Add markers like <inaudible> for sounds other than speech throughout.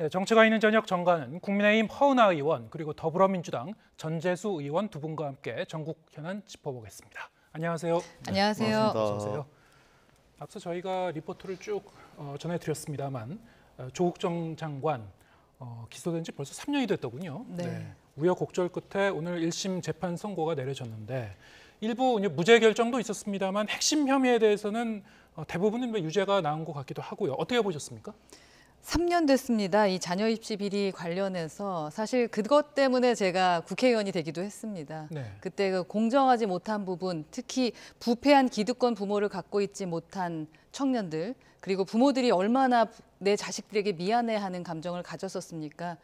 네, 정치가 있는 저녁 정가는 국민의힘 허은하 의원 그리고 더불어민주당 전재수 의원 두 분과 함께 전국 현안 짚어보겠습니다. 안녕하세요. 안녕하세요. 안녕하세요. 앞서 저희가 리포트를 쭉 어, 전해드렸습니다만 어, 조국 정 장관 어, 기소된 지 벌써 3년이 됐더군요. 네. 네. 우여곡절 끝에 오늘 1심 재판 선고가 내려졌는데 일부 무죄 결정도 있었습니다만 핵심 혐의에 대해서는 어, 대부분은 유죄가 나온 것 같기도 하고요. 어떻게 보셨습니까? 3년 됐습니다. 이 자녀 입시 비리 관련해서 사실 그것 때문에 제가 국회의원이 되기도 했습니다. 네. 그때 그 공정하지 못한 부분, 특히 부패한 기득권 부모를 갖고 있지 못한 청년들, 그리고 부모들이 얼마나 내 자식들에게 미안해하는 감정을 가졌었습니까?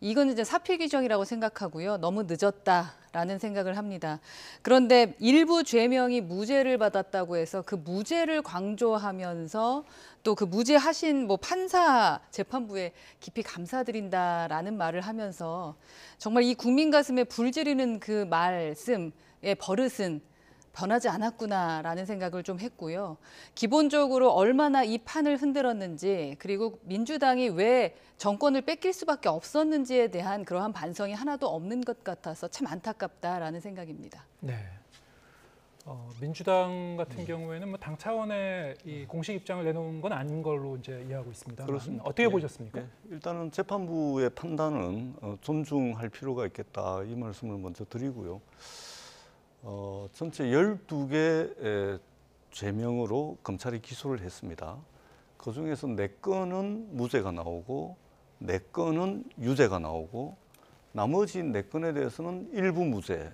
이건 이제 사필귀정이라고 생각하고요. 너무 늦었다라는 생각을 합니다. 그런데 일부 죄명이 무죄를 받았다고 해서 그 무죄를 강조하면서또 그 무죄하신 뭐 판사 재판부에 깊이 감사드린다라는 말을 하면서 정말 이 국민 가슴에 불지르는 그 말씀의 버릇은 변하지 않았구나라는 생각을 좀 했고요. 기본적으로 얼마나 이 판을 흔들었는지 그리고 민주당이 왜 정권을 뺏길 수밖에 없었는지에 대한 그러한 반성이 하나도 없는 것 같아서 참 안타깝다라는 생각입니다. 네. 어, 민주당 같은 네. 경우에는 뭐 당 차원의 이 네. 공식 입장을 내놓은 건 아닌 걸로 이제 이해하고 있습니다. 그렇습니다. 어떻게 네. 보셨습니까? 네. 일단은 재판부의 판단은 어, 존중할 필요가 있겠다 이 말씀을 먼저 드리고요. 어, 전체 12개 죄명으로 검찰이 기소를 했습니다. 그 중에서 4건은 무죄가 나오고 4건은 유죄가 나오고 나머지 4건에 대해서는 일부 무죄,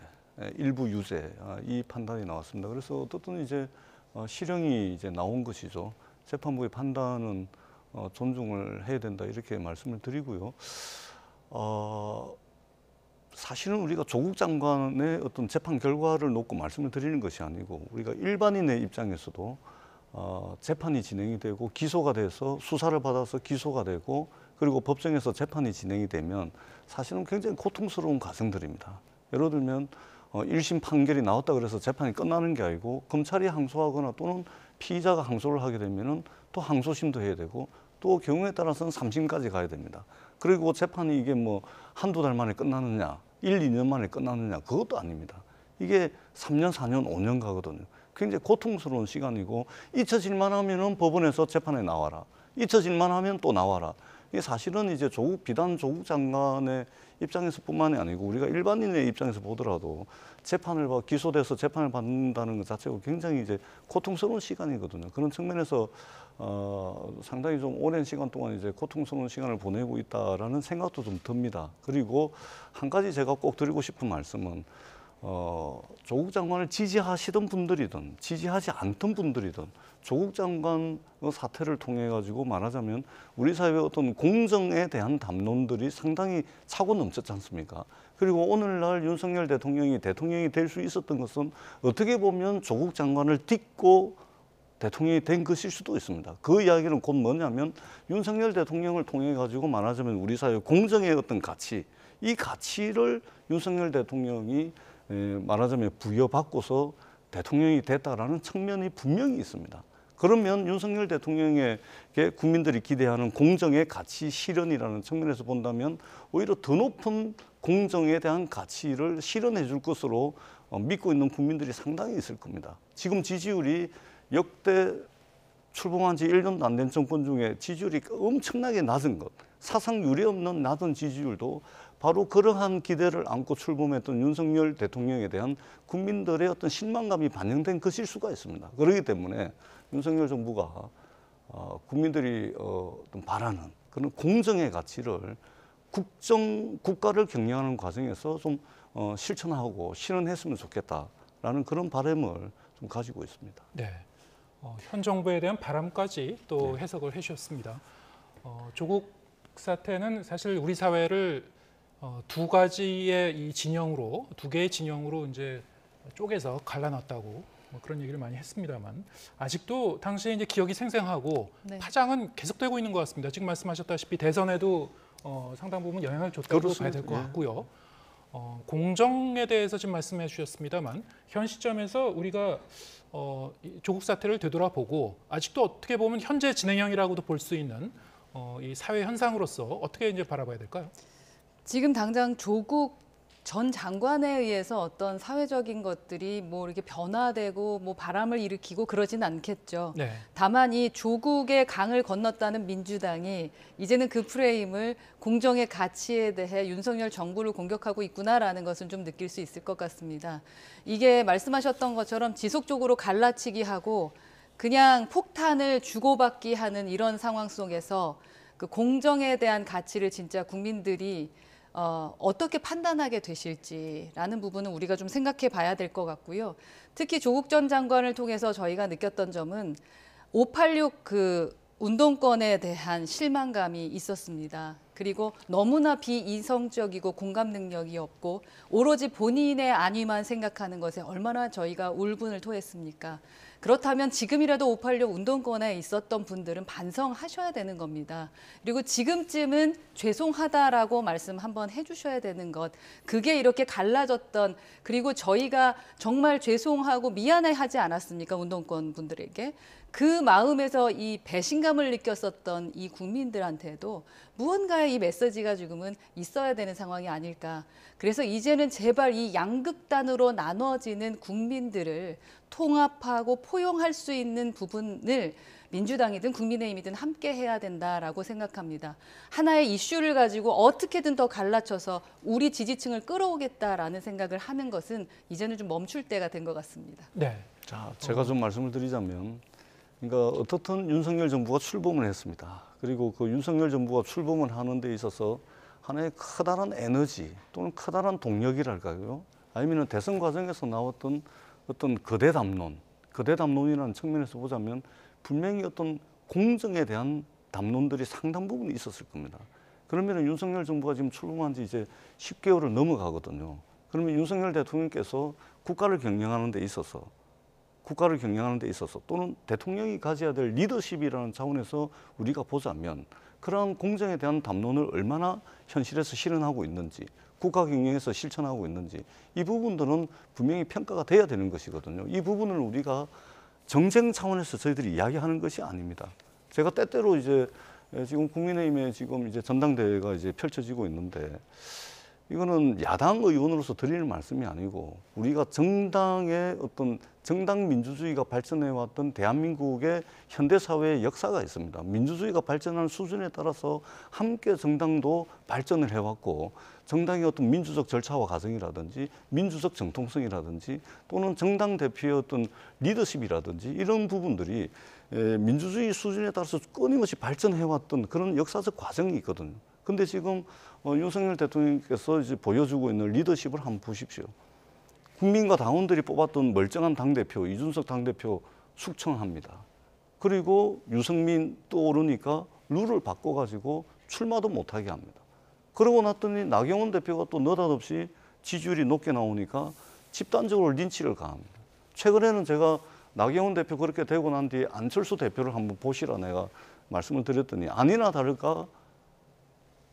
일부 유죄 아, 이 판단이 나왔습니다. 그래서 어떻든 이제 어, 실형이 이제 나온 것이죠. 재판부의 판단은 어, 존중을 해야 된다 이렇게 말씀을 드리고요. 어, 사실은 우리가 조국 장관의 어떤 재판 결과를 놓고 말씀을 드리는 것이 아니고 우리가 일반인의 입장에서도 어, 재판이 진행이 되고 기소가 돼서 수사를 받아서 기소가 되고 그리고 법정에서 재판이 진행이 되면 사실은 굉장히 고통스러운 과정들입니다. 예를 들면 어, 1심 판결이 나왔다 그래서 재판이 끝나는 게 아니고 검찰이 항소하거나 또는 피의자가 항소를 하게 되면은 또 항소심도 해야 되고 또 경우에 따라서는 삼심까지 가야 됩니다. 그리고 재판이 이게 뭐 한두 달 만에 끝나느냐, 일, 이 년 만에 끝나느냐, 그것도 아닙니다. 이게 삼년사년오 년 가거든요. 굉장히 고통스러운 시간이고 잊혀질만 하면은 법원에서 재판에 나와라. 잊혀질만 하면 또 나와라. 이게 사실은 이제 조국 비단 조국 장관의 입장에서뿐만이 아니고 우리가 일반인의 입장에서 보더라도 재판을 봐 기소돼서 재판을 받는다는 것 자체가 굉장히 이제 고통스러운 시간이거든요. 그런 측면에서 어, 상당히 좀 오랜 시간 동안 이제 고통스러운 시간을 보내고 있다라는 생각도 좀 듭니다. 그리고 한 가지 제가 꼭 드리고 싶은 말씀은 어, 조국 장관을 지지하시던 분들이든 지지하지 않던 분들이든 조국 장관 사태를 통해 가지고 말하자면 우리 사회의 어떤 공정에 대한 담론들이 상당히 차고 넘쳤지 않습니까? 그리고 오늘날 윤석열 대통령이 대통령이 될 수 있었던 것은 어떻게 보면 조국 장관을 딛고 대통령이 된 것일 수도 있습니다. 그 이야기는 곧 뭐냐면 윤석열 대통령을 통해 가지고 말하자면 우리 사회 공정의 어떤 가치 이 가치를 윤석열 대통령이 말하자면 부여받고서 대통령이 됐다라는 측면이 분명히 있습니다. 그러면 윤석열 대통령에게 국민들이 기대하는 공정의 가치 실현이라는 측면에서 본다면 오히려 더 높은 공정에 대한 가치를 실현해 줄 것으로 어, 믿고 있는 국민들이 상당히 있을 겁니다. 지금 지지율이 역대 출범한 지 1년도 안 된 정권 중에 지지율이 엄청나게 낮은 것, 사상 유례없는 낮은 지지율도 바로 그러한 기대를 안고 출범했던 윤석열 대통령에 대한 국민들의 어떤 실망감이 반영된 것일 수가 있습니다. 그렇기 때문에 윤석열 정부가 어, 국민들이 어, 바라는 그런 공정의 가치를 국정 국가를 경영하는 과정에서 좀 어, 실천하고 실현했으면 좋겠다라는 그런 바램을 좀 가지고 있습니다. 네. 어, 현 정부에 대한 바람까지 또 네. 해석을 해주셨습니다. 어, 조국 사태는 사실 우리 사회를 어, 두 가지의 이 진영으로 두 개의 진영으로 이제 쪼개서 갈라놨다고 뭐 그런 얘기를 많이 했습니다만 아직도 당시에 이제 기억이 생생하고 네. 파장은 계속되고 있는 것 같습니다. 지금 말씀하셨다시피 대선에도 어, 상당 부분 영향을 줬다고 그렇습니다. 봐야 될것 네. 같고요. 어, 공정에 대해서 지금 말씀해 주셨습니다만 현 시점에서 우리가 어, 조국 사태를 되돌아보고 아직도 어떻게 보면 현재 진행형이라고도 볼 수 있는 어, 이 사회 현상으로서 어떻게 이제 바라봐야 될까요? 지금 당장 조국 전 장관에 의해서 어떤 사회적인 것들이 뭐 이렇게 변화되고 뭐 바람을 일으키고 그러진 않겠죠. 네. 다만 이 조국의 강을 건넜다는 민주당이 이제는 그 프레임을 공정의 가치에 대해 윤석열 정부를 공격하고 있구나라는 것은 좀 느낄 수 있을 것 같습니다. 이게 말씀하셨던 것처럼 지속적으로 갈라치기하고 그냥 폭탄을 주고받기 하는 이런 상황 속에서 그 공정에 대한 가치를 진짜 국민들이 어, 어떻게 판단하게 되실지라는 부분은 우리가 좀 생각해 봐야 될 것 같고요. 특히 조국 전 장관을 통해서 저희가 느꼈던 점은 586 그 운동권에 대한 실망감이 있었습니다. 그리고 너무나 비이성적이고 공감 능력이 없고 오로지 본인의 안위만 생각하는 것에 얼마나 저희가 울분을 토했습니까? 그렇다면 지금이라도 586 운동권에 있었던 분들은 반성하셔야 되는 겁니다. 그리고 지금쯤은 죄송하다라고 말씀 한번 해주셔야 되는 것. 그게 이렇게 갈라졌던 그리고 저희가 정말 죄송하고 미안해하지 않았습니까 운동권 분들에게. 그 마음에서 이 배신감을 느꼈었던 이 국민들한테도 무언가의 이 메시지가 지금은 있어야 되는 상황이 아닐까. 그래서 이제는 제발 이 양극단으로 나눠지는 국민들을 통합하고 포용할 수 있는 부분을 민주당이든 국민의힘이든 함께 해야 된다라고 생각합니다. 하나의 이슈를 가지고 어떻게든 더 갈라쳐서 우리 지지층을 끌어오겠다라는 생각을 하는 것은 이제는 좀 멈출 때가 된 것 같습니다. 네. 자, 제가 좀 말씀을 드리자면 그러니까 어떻든 윤석열 정부가 출범을 했습니다. 그리고 그 윤석열 정부가 출범을 하는 데 있어서 하나의 커다란 에너지 또는 커다란 동력이랄까요? 아니면 대선 과정에서 나왔던 어떤 거대 담론, 거대 담론이라는 측면에서 보자면 분명히 어떤 공정에 대한 담론들이 상당 부분 있었을 겁니다. 그러면 윤석열 정부가 지금 출범한 지 이제 10개월을 넘어가거든요. 그러면 윤석열 대통령께서 국가를 경영하는 데 있어서 국가를 경영하는 데 있어서 또는 대통령이 가져야 될 리더십이라는 차원에서 우리가 보자면 그러한 공정에 대한 담론을 얼마나 현실에서 실현하고 있는지 국가 경영에서 실천하고 있는지 이 부분들은 분명히 평가가 돼야 되는 것이거든요. 이 부분을 우리가 정쟁 차원에서 저희들이 이야기하는 것이 아닙니다. 제가 때때로 이제 지금 국민의힘에 지금 이제 전당대회가 이제 펼쳐지고 있는데 이거는 야당 의원으로서 드리는 말씀이 아니고 우리가 정당의 어떤 정당 민주주의가 발전해 왔던 대한민국의 현대 사회의 역사가 있습니다. 민주주의가 발전하는 수준에 따라서 함께 정당도 발전을 해 왔고 정당의 어떤 민주적 절차와 과정이라든지 민주적 정통성이라든지 또는 정당 대표의 어떤 리더십이라든지 이런 부분들이 민주주의 수준에 따라서 끊임없이 발전해 왔던 그런 역사적 과정이 있거든요. 근데 지금 어, 윤석열 대통령께서 이제 보여주고 있는 리더십을 한번 보십시오. 국민과 당원들이 뽑았던 멀쩡한 당대표, 이준석 당대표 숙청합니다. 그리고 유승민 또 오르니까 룰을 바꿔가지고 출마도 못하게 합니다. 그러고 났더니 나경원 대표가 또 느닷없이 지지율이 높게 나오니까 집단적으로 린치를 가합니다. 최근에는 제가 나경원 대표 그렇게 되고 난 뒤에 안철수 대표를 한번 보시라 내가 말씀을 드렸더니 아니나 다를까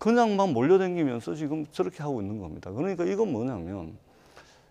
그냥 막몰려댕기면서 지금 저렇게 하고 있는 겁니다. 그러니까 이건 뭐냐면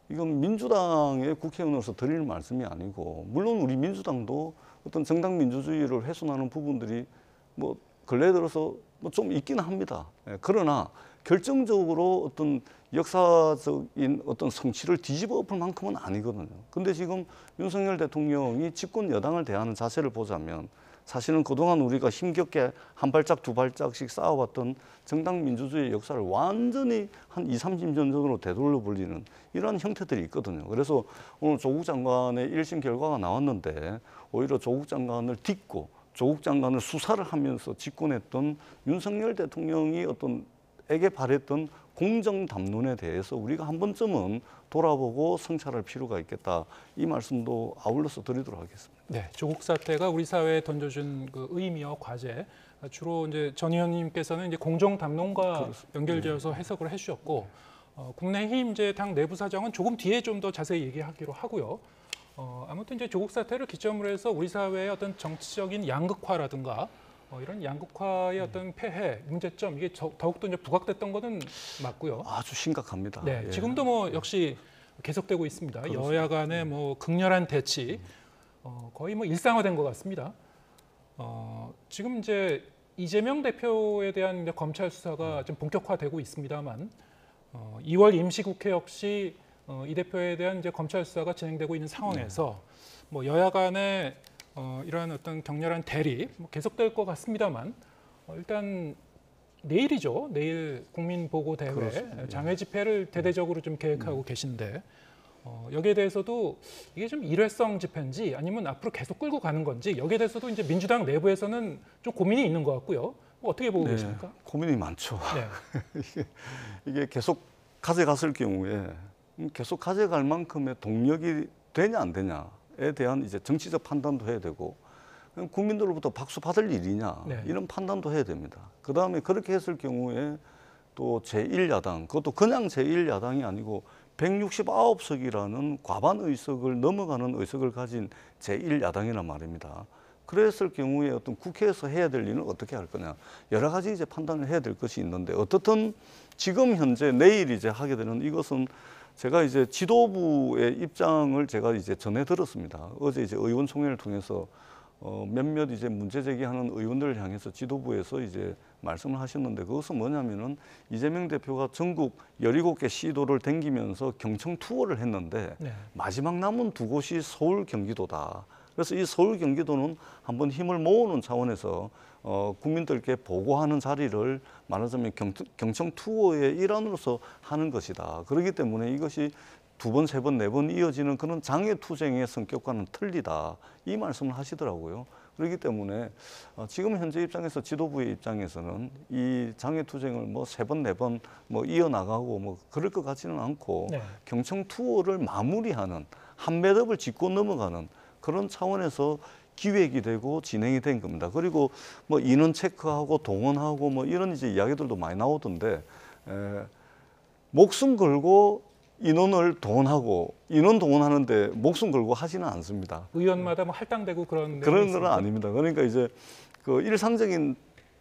이건 민주당의 국회의원으로서 드릴 말씀이 아니고 물론 우리 민주당도 어떤 정당 민주주의를 훼손하는 부분들이 뭐 근래 들어서 뭐 좀 있기는 합니다. 예, 그러나 결정적으로 어떤 역사적인 어떤 성취를 뒤집어 엎을 만큼은 아니거든요. 근데 지금 윤석열 대통령이 집권 여당을 대하는 자세를 보자면 사실은 그동안 우리가 힘겹게 한 발짝 두 발짝씩 쌓아왔던 정당 민주주의 역사를 완전히 한 20, 30년 전으로 되돌려 불리는 이러한 형태들이 있거든요. 그래서 오늘 조국 장관의 일심 결과가 나왔는데 오히려 조국 장관을 딛고 조국 장관을 수사를 하면서 집권했던 윤석열 대통령이 어떤 에게 바랬던 공정 담론에 대해서 우리가 한 번쯤은 돌아보고 성찰할 필요가 있겠다. 이 말씀도 아울러서 드리도록 하겠습니다. 네, 조국 사태가 우리 사회에 던져준 그 의미와 과제 주로 이제 전 의원님께서는 이제 공정 담론과 연결되어서 네. 해석을 해주셨고 어, 국내 힘제 당 내부 사정은 조금 뒤에 좀 더 자세히 얘기하기로 하고요. 어, 아무튼 이제 조국 사태를 기점으로 해서 우리 사회의 어떤 정치적인 양극화라든가 어, 이런 양극화의 음. 어떤 폐해, 문제점 이게 저, 더욱더 이제 부각됐던 것은 맞고요. 아주 심각합니다. 네, 예. 지금도 뭐 예. 역시 계속되고 있습니다. 그렇습니다. 여야 간의 음. 뭐 극렬한 대치, 음. 어, 거의 뭐 일상화된 것 같습니다. 어, 지금 이제 이재명 대표에 대한 이제 검찰 수사가 좀 본격화되고 있습니다만 어, 2월 임시국회 역시 어, 이 대표에 대한 이제 검찰 수사가 진행되고 있는 상황에서 네. 뭐 여야 간의 어, 이러한 어떤 격렬한 대립 뭐 계속될 것 같습니다만 어, 일단 내일이죠. 내일 국민보고대회 장외 집회를 예. 대대적으로 좀 계획하고 음. 계신데 어, 여기에 대해서도 이게 좀 일회성 집회인지 아니면 앞으로 계속 끌고 가는 건지 여기에 대해서도 이제 민주당 내부에서는 좀 고민이 있는 것 같고요. 뭐 어떻게 보고 네, 계십니까? 고민이 많죠. 네. <laughs> 이게, 이게 계속 가져갔을 경우에 음, 계속 가져갈 만큼의 동력이 되냐 안 되냐 것인가에 대한 이제 정치적 판단도 해야 되고 국민들로부터 박수 받을 일이냐 네. 이런 판단도 해야 됩니다. 그 다음에 그렇게 했을 경우에 또 제1야당 그것도 그냥 제1야당이 아니고 169석이라는 과반 의석을 넘어가는 의석을 가진 제1야당이란 말입니다. 그랬을 경우에 어떤 국회에서 해야 될 일은 어떻게 할 거냐 여러 가지 이제 판단을 해야 될 것이 있는데 어떻든 지금 현재 내일 이제 하게 되는 이것은 제가 이제 지도부의 입장을 제가 이제 전해 들었습니다. 어제 이제 의원 총회를 통해서 어, 몇몇 이제 문제 제기하는 의원들을 향해서 지도부에서 이제 말씀을 하셨는데 그것은 뭐냐면은 이재명 대표가 전국 열일곱 개 시도를 댕기면서 경청 투어를 했는데 네. 마지막 남은 두 곳이 서울 경기도다. 그래서 이 서울 경기도는 한번 힘을 모으는 차원에서 어, 국민들께 보고하는 자리를 말하자면 경, 경청 투어의 일환으로서 하는 것이다. 그렇기 때문에 이것이 두 번, 세 번, 네 번 이어지는 그런 장애 투쟁의 성격과는 틀리다. 이 말씀을 하시더라고요. 그렇기 때문에 어, 지금 현재 입장에서 지도부의 입장에서는 이 장애 투쟁을 뭐 세 번 네 번뭐 네 뭐 이어나가고 뭐 그럴 것 같지는 않고 네. 경청 투어를 마무리하는 한 매듭을 짚고 넘어가는 그런 차원에서 기획이 되고 진행이 된 겁니다. 그리고 뭐 인원 체크하고 동원하고 뭐 이런 이제 이야기들도 많이 나오던데 에, 목숨 걸고 인원을 동원하고 인원 동원하는데 목숨 걸고 하지는 않습니다. 의원마다 뭐 할당되고 그런 그런 건 아닙니다. 그러니까 이제 그 일상적인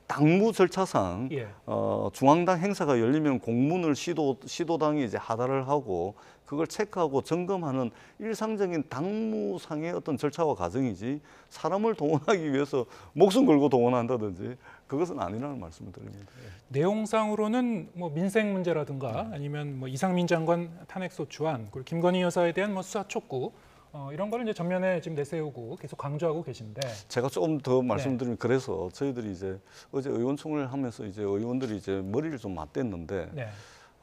당무 절차상 예. 어, 중앙당 행사가 열리면 공문을 시도 시도당이 이제 하달을 하고 그걸 체크하고 점검하는 일상적인 당무상의 어떤 절차와 과정이지 사람을 동원하기 위해서 목숨 걸고 동원한다든지 그것은 아니라는 말씀을 드립니다. 예. 내용상으로는 뭐 민생 문제라든가 음. 아니면 뭐 이상민 장관 탄핵 소추안 그리고 김건희 여사에 대한 뭐 수사 촉구 어, 이런 걸를 이제 전면에 지금 내세우고 계속 강조하고 계신데 제가 조금 더 네. 말씀드리면 네. 그래서 저희들이 이제 어제 의원총회를 하면서 이제 의원들이 이제 머리를 좀 맞댔는데 네.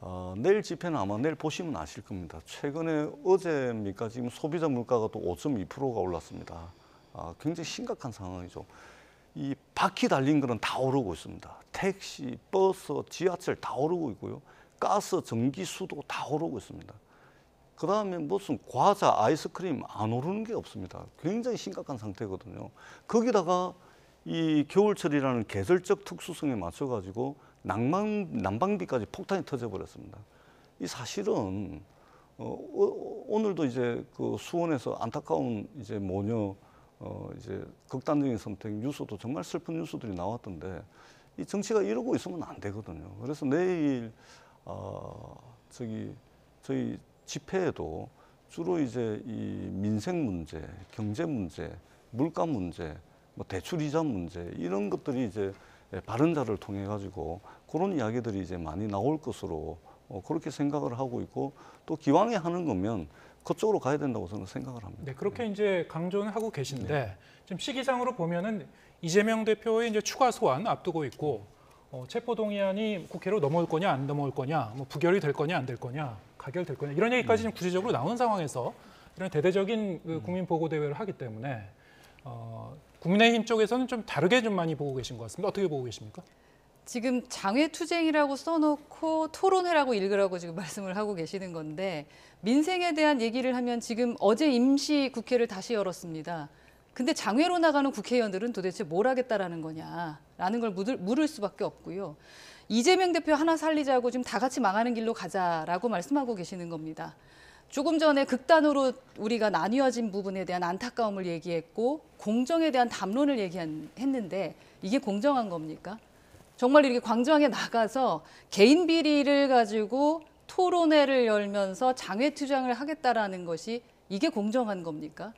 어, 내일 집회는 아마 내일 보시면 아실 겁니다. 최근에 어제입니까 지금 소비자 물가가 또 5.2%가 올랐습니다. 아, 굉장히 심각한 상황이죠. 이 바퀴 달린 거는 다 오르고 있습니다. 택시, 버스, 지하철 다 오르고 있고요. 가스, 전기, 수도 다 오르고 있습니다. 그 다음에 무슨 과자, 아이스크림 안 오르는 게 없습니다. 굉장히 심각한 상태거든요. 거기다가 이 겨울철이라는 계절적 특수성에 맞춰가지고 난방, 난방비까지 폭탄이 터져버렸습니다. 이 사실은 어, 어, 오늘도 이제 그 수원에서 안타까운 이제 모녀 어, 이제 극단적인 선택 뉴스도 정말 슬픈 뉴스들이 나왔던데 이 정치가 이러고 있으면 안 되거든요. 그래서 내일 어, 저기 저희 집회에도 주로 이제 이 민생 문제, 경제 문제, 물가 문제, 뭐 대출 이자 문제 이런 것들이 이제 바른자를 통해 가지고 그런 이야기들이 이제 많이 나올 것으로 어, 그렇게 생각을 하고 있고 또 기왕에 하는 거면 그쪽으로 가야 된다고 저는 생각을 합니다. 네, 그렇게 네. 이제 강조는 하고 계신데 네. 지금 시기상으로 보면은 이재명 대표의 이제 추가 소환 앞두고 있고 어, 체포동의안이 국회로 넘어올 거냐 안 넘어올 거냐, 뭐 부결이 될 거냐 안 될 거냐 가결될 거냐 이런 얘기까지 좀 음. 구체적으로 나온 상황에서 이런 대대적인 그 음. 국민 보고 대회를 하기 때문에 어, 국민의힘 쪽에서는 좀 다르게 좀 많이 보고 계신 것 같습니다. 어떻게 보고 계십니까? 지금 장외투쟁이라고 써놓고 토론회라고 읽으라고 지금 <laughs> 말씀을 하고 계시는 건데 민생에 대한 얘기를 하면 지금 어제 임시 국회를 다시 열었습니다. 근데 장외로 나가는 국회의원들은 도대체 뭘 하겠다라는 거냐라는 걸 물을 수밖에 없고요. 이재명 대표 하나 살리자고 지금 다 같이 망하는 길로 가자라고 말씀하고 계시는 겁니다. 조금 전에 극단으로 우리가 나뉘어진 부분에 대한 안타까움을 얘기했고 공정에 대한 담론을 얘기했는데 이게 공정한 겁니까? 정말 이렇게 광장에 나가서 개인 비리를 가지고 토론회를 열면서 장외 투쟁을 하겠다라는 것이 이게 공정한 겁니까?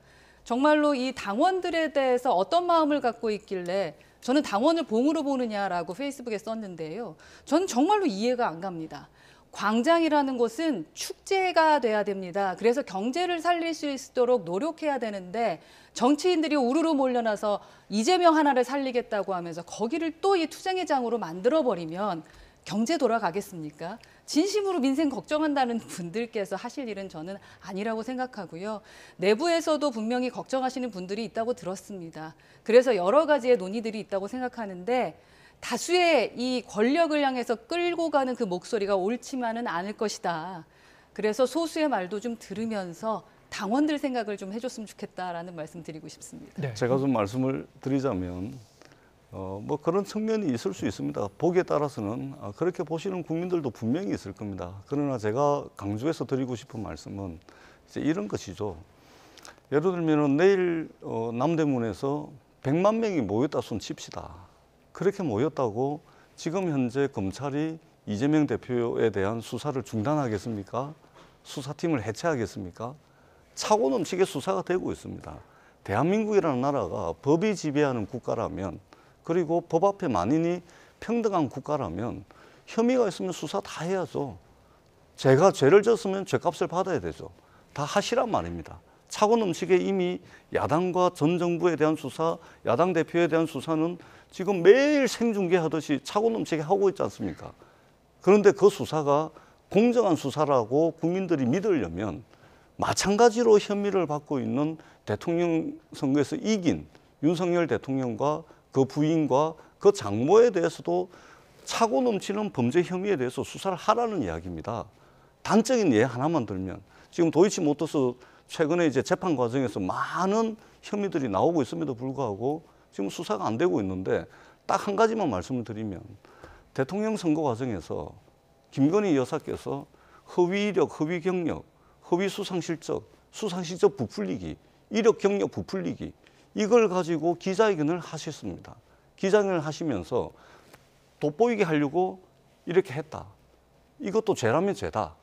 정말로 이 당원들에 대해서 어떤 마음을 갖고 있길래 저는 당원을 봉으로 보느냐라고 페이스북에 썼는데요. 저는 정말로 이해가 안 갑니다. 광장이라는 곳은 축제가 돼야 됩니다. 그래서 경제를 살릴 수 있도록 노력해야 되는데 정치인들이 우르르 몰려나서 이재명 하나를 살리겠다고 하면서 거기를 또 이 투쟁의 장으로 만들어버리면 경제 돌아가겠습니까? 진심으로 민생 걱정한다는 <laughs> 분들께서 하실 일은 저는 아니라고 생각하고요. 내부에서도 분명히 걱정하시는 분들이 있다고 들었습니다. 그래서 여러 가지의 논의들이 있다고 생각하는데 다수의 이 권력을 향해서 끌고 가는 그 목소리가 옳지만은 않을 것이다. 그래서 소수의 말도 좀 들으면서 당원들 생각을 좀 해줬으면 좋겠다라는 말씀 드리고 싶습니다. 네. 제가 좀 말씀을 드리자면 어, 뭐 그런 측면이 있을 수 있습니다. 보기에 따라서는 아, 그렇게 보시는 국민들도 분명히 있을 겁니다. 그러나 제가 강조해서 드리고 싶은 말씀은 이제 이런 것이죠. 예를 들면 내일 어, 남대문에서 100만 명이 모였다 손 칩시다. 그렇게 모였다고 지금 현재 검찰이 이재명 대표에 대한 수사를 중단하겠습니까? 수사팀을 해체하겠습니까? 차고 넘치게 수사가 되고 있습니다. 대한민국이라는 나라가 법이 지배하는 국가라면 그리고 법 앞에 만인이 평등한 국가라면 혐의가 있으면 수사 다 해야죠. 제가 죄를 졌으면 죄값을 받아야 되죠. 다 하시란 말입니다. 차고 음식에 이미 야당과 전 정부에 대한 수사, 야당 대표에 대한 수사는 지금 매일 생중계하듯이 차고 음식에 하고 있지 않습니까? 그런데 그 수사가 공정한 수사라고 국민들이 믿으려면 마찬가지로 혐의를 받고 있는 대통령 선거에서 이긴 윤석열 대통령과 그 부인과 그 장모에 대해서도 차고 넘치는 범죄 혐의에 대해서 수사를 하라는 이야기입니다. 단적인 예 하나만 들면 지금 도이치모터스 최근에 이제 재판 과정에서 많은 혐의들이 나오고 있음에도 불구하고 지금 수사가 안 되고 있는데 딱 한 가지만 말씀을 드리면 대통령 선거 과정에서 김건희 여사께서 허위 이력, 허위 경력, 허위 수상 실적, 수상 실적 부풀리기, 이력 경력 부풀리기 이걸 가지고 기자회견을 하셨습니다. 기자회견을 하시면서 돋보이게 하려고 이렇게 했다. 이것도 죄라면 죄다.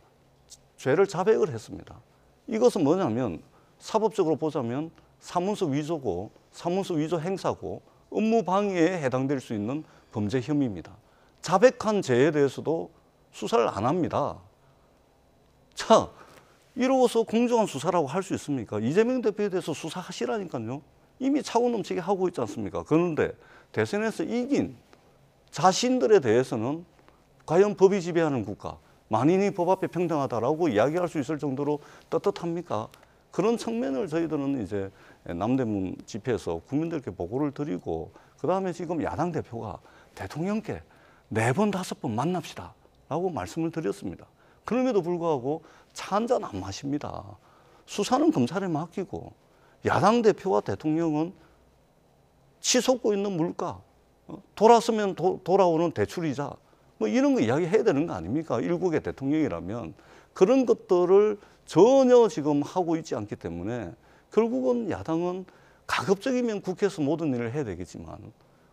죄를 자백을 했습니다. 이것은 뭐냐면 사법적으로 보자면 사문서 위조고 사문서 위조 행사고 업무 방해에 해당될 수 있는 범죄 혐의입니다. 자백한 죄에 대해서도 수사를 안 합니다. 자, 이러고서 공정한 수사라고 할 수 있습니까? 이재명 대표에 대해서 수사하시라니까요. 이미 차고 넘치게 하고 있지 않습니까? 그런데 대선에서 이긴 자신들에 대해서는 과연 법이 지배하는 국가, 만인이 법 앞에 평등하다라고 이야기할 수 있을 정도로 떳떳합니까? 그런 측면을 저희들은 이제 남대문 집회에서 국민들께 보고를 드리고 그다음에 지금 야당 대표가 대통령께 네 번 다섯 번 만납시다 라고 말씀을 드렸습니다. 그럼에도 불구하고 차 한 잔 안 마십니다. 수사는 검찰에 맡기고 야당 대표와 대통령은 치솟고 있는 물가, 어? 돌아서면 도, 돌아오는 대출이자 뭐 이런 거 이야기해야 되는 거 아닙니까? 일국의 대통령이라면 그런 것들을 전혀 지금 하고 있지 않기 때문에 결국은 야당은 가급적이면 국회에서 모든 일을 해야 되겠지만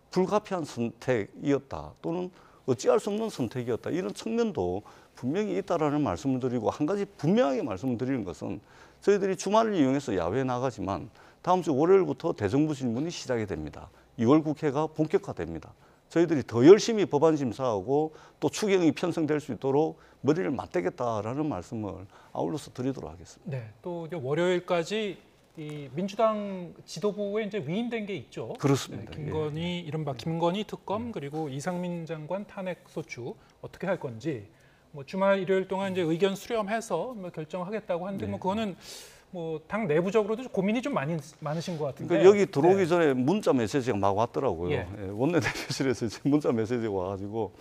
불가피한 선택이었다 또는 어찌할 수 없는 선택이었다. 이런 측면도 분명히 있다라는 말씀을 드리고 한 가지 분명하게 말씀을 드리는 것은 저희들이 주말을 이용해서 야외에 나가지만 다음 주 월요일부터 대정부 질문이 시작이 됩니다. 2월 국회가 본격화됩니다. 저희들이 더 열심히 법안 심사하고 또 추경이 편성될 수 있도록 머리를 맞대겠다라는 말씀을 아울러서 드리도록 하겠습니다. 네, 또 월요일까지 이 민주당 지도부에 이제 위임된 게 있죠. 그렇습니다. 네, 김건희 예. 이른바 예. 김건희 특검 예. 그리고 이상민 장관 탄핵 소추 어떻게 할 건지 뭐 주말 일요일 동안 이제 의견 수렴해서 뭐 결정하겠다고 하는데 뭐 그거는 뭐 당 내부적으로도 고민이 좀 많이 많으신 것 같은데. 그러니까 여기 들어오기 네. 전에 문자 메시지가 막 왔더라고요. 예. 원내대표실에서 문자 메시지가 와가지고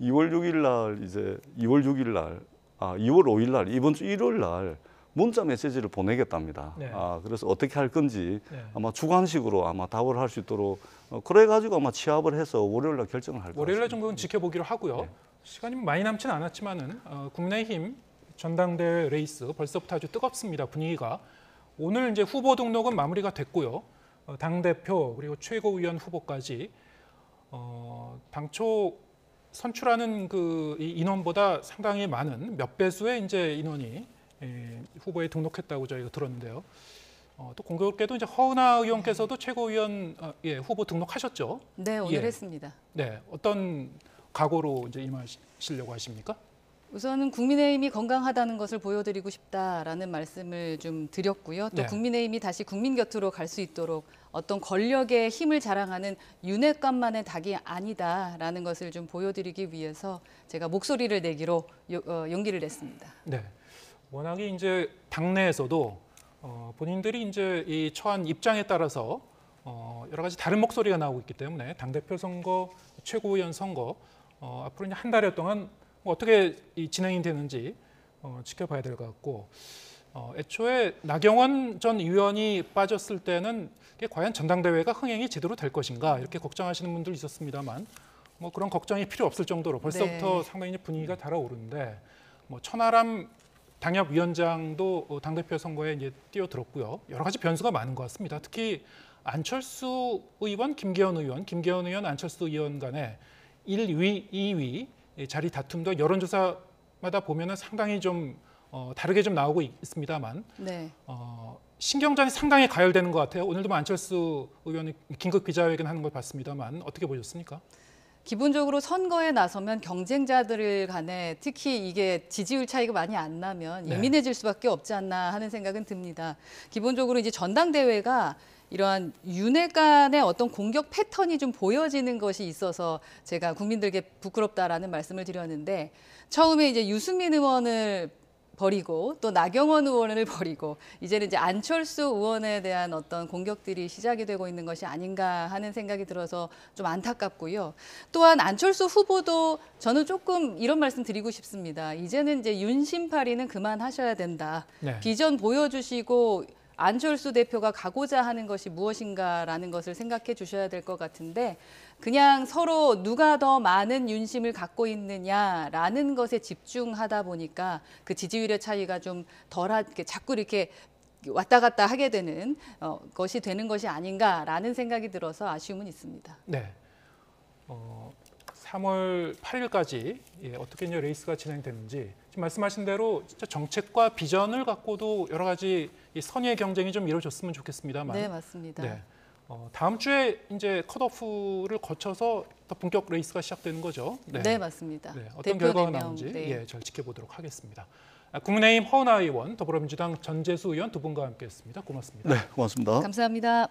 2월 6일 날 이제 2월 6일 날 아, 2월 5일 날 이번 주 일요일 날 문자 메시지를 보내겠답니다. 네. 아, 그래서 어떻게 할 건지 네. 아마 주관식으로 아마 답을 할 수 있도록 어, 그래 가지고 아마 취합을 해서 월요일 날 결정을 할 거예요. 월요일 날 정도는 지켜보기로 하고요. 네. 시간이 많이 남진 않았지만은 어, 국내힘 전당대회 레이스 벌써부터 아주 뜨겁습니다. 분위기가 오늘 이제 후보 등록은 마무리가 됐고요. 어, 당 대표 그리고 최고위원 후보까지 어, 당초 선출하는 그 인원보다 상당히 많은 몇 배수의 이제 인원이 예, 후보에 등록했다고 저희가 들었는데요. 어, 또 공교롭게도 이제 허은하 의원께서도 최고위원 어, 예, 후보 등록하셨죠? 네, 예. 오늘 예. 했습니다. 네, 어떤 각오로 이제 임하시려고 하십니까? 우선은 국민의힘이 건강하다는 것을 보여드리고 싶다라는 말씀을 좀 드렸고요. 또 네. 국민의힘이 다시 국민 곁으로 갈 수 있도록 어떤 권력의 힘을 자랑하는 윤핵관만의 닭이 아니다라는 것을 좀 보여드리기 위해서 제가 목소리를 내기로 어, 용기를 냈습니다. 네. 워낙에 이제 당내에서도 어, 본인들이 이제 이 처한 입장에 따라서 어, 여러 가지 다른 목소리가 나오고 있기 때문에 당 대표 선거, 최고위원 선거 어, 앞으로 이제 한 달여 동안 뭐 어떻게 이 진행이 되는지 어, 지켜봐야 될 것 같고 어, 애초에 나경원 전 의원이 빠졌을 때는 이게 과연 전당대회가 흥행이 제대로 될 것인가 이렇게 걱정하시는 분들 있었습니다만 뭐 그런 걱정이 필요 없을 정도로 벌써부터 네. 상당히 분위기가 달아오르는데 뭐 천하람 당협위원장도 어, 당대표 선거에 이제 뛰어들었고요. 여러 가지 변수가 많은 것 같습니다. 특히 안철수 의원, 김기현 의원, 김기현 의원, 안철수 의원 간에 1위, 2위 예, 자리 다툼도 여론조사마다 보면 상당히 좀 어, 다르게 좀 나오고 있습니다만 네. 어, 신경전이 상당히 가열되는 것 같아요. 오늘도 뭐 안철수 의원이 긴급 기자회견 하는 걸 봤습니다만 어떻게 보셨습니까? 기본적으로 선거에 나서면 경쟁자들 간에 특히 이게 지지율 차이가 많이 안 나면 네. 예민해질 수밖에 없지 않나 하는 생각은 듭니다. 기본적으로 이제 전당대회가 이러한 윤회 간의 어떤 공격 패턴이 좀 보여지는 것이 있어서 제가 국민들께 부끄럽다라는 말씀을 드렸는데 처음에 이제 유승민 의원을 버리고 또 나경원 의원을 버리고 이제는 이제 안철수 의원에 대한 어떤 공격들이 시작이 되고 있는 것이 아닌가 하는 생각이 들어서 좀 안타깝고요. 또한 안철수 후보도 저는 조금 이런 말씀 드리고 싶습니다. 이제는 이제 윤심팔이는 그만하셔야 된다. 네. 비전 보여주시고 안철수 대표가 가고자 하는 것이 무엇인가라는 것을 생각해 주셔야 될 것 같은데 그냥 서로 누가 더 많은 윤심을 갖고 있느냐라는 것에 집중하다 보니까 그 지지율의 차이가 좀덜하 자꾸 이렇게 왔다 갔다 하게 되는 어, 것이 되는 것이 아닌가라는 생각이 들어서 아쉬움은 있습니다. 네. 어, 3월 8일까지 예, 어떻게 레이스가 진행되는지 지금 말씀하신 대로 진짜 정책과 비전을 갖고도 여러 가지 선의의 경쟁이 좀 이루어졌으면 좋겠습니다만. 네, 맞습니다. 네. 어, 다음 주에 이제 컷오프를 거쳐서 더 본격 레이스가 시작되는 거죠. 네, 네 맞습니다. 네, 어떤 결과가 대명, 나지 네. 예, 잘 지켜보도록 하겠습니다. 아, 국민의힘 허은하 의원, 더불어민주당 전재수 의원 두 분과 함께했습니다. 고맙습니다. 네, 고맙습니다. 감사합니다.